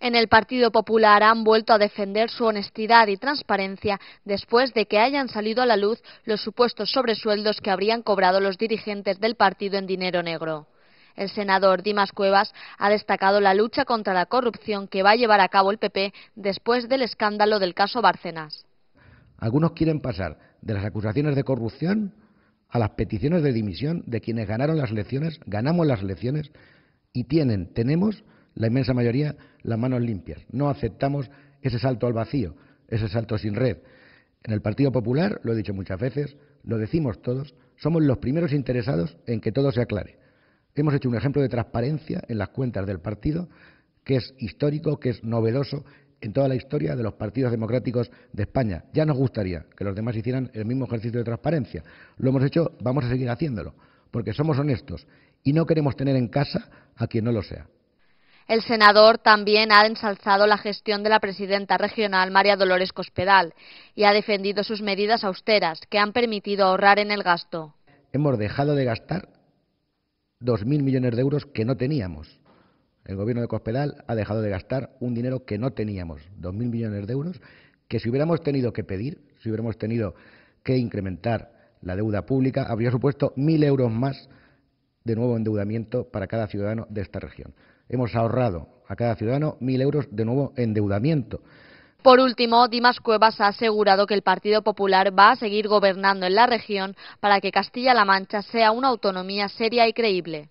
En el Partido Popular han vuelto a defender su honestidad y transparencia después de que hayan salido a la luz los supuestos sobresueldos que habrían cobrado los dirigentes del partido en dinero negro. El senador Dimas Cuevas ha destacado la lucha contra la corrupción que va a llevar a cabo el PP después del escándalo del caso Barcenas. Algunos quieren pasar de las acusaciones de corrupción a las peticiones de dimisión de quienes ganaron las elecciones, ganamos las elecciones y tienen, tenemos la inmensa mayoría, las manos limpias. No aceptamos ese salto al vacío, ese salto sin red. En el Partido Popular, lo he dicho muchas veces, lo decimos todos, somos los primeros interesados en que todo se aclare. Hemos hecho un ejemplo de transparencia en las cuentas del partido que es histórico, que es novedoso en toda la historia de los partidos democráticos de España. Ya nos gustaría que los demás hicieran el mismo ejercicio de transparencia. Lo hemos hecho, vamos a seguir haciéndolo, porque somos honestos y no queremos tener en casa a quien no lo sea. El senador también ha ensalzado la gestión de la presidenta regional María Dolores Cospedal y ha defendido sus medidas austeras que han permitido ahorrar en el gasto. Hemos dejado de gastar 2.000 millones de euros que no teníamos. El gobierno de Cospedal ha dejado de gastar un dinero que no teníamos, 2.000 millones de euros, que si hubiéramos tenido que pedir, si hubiéramos tenido que incrementar la deuda pública, habría supuesto 1.000 euros más de nuevo endeudamiento para cada ciudadano de esta región hemos ahorrado a cada ciudadano mil euros de nuevo endeudamiento. Por último, Dimas Cuevas ha asegurado que el Partido Popular va a seguir gobernando en la región para que Castilla-La Mancha sea una autonomía seria y creíble.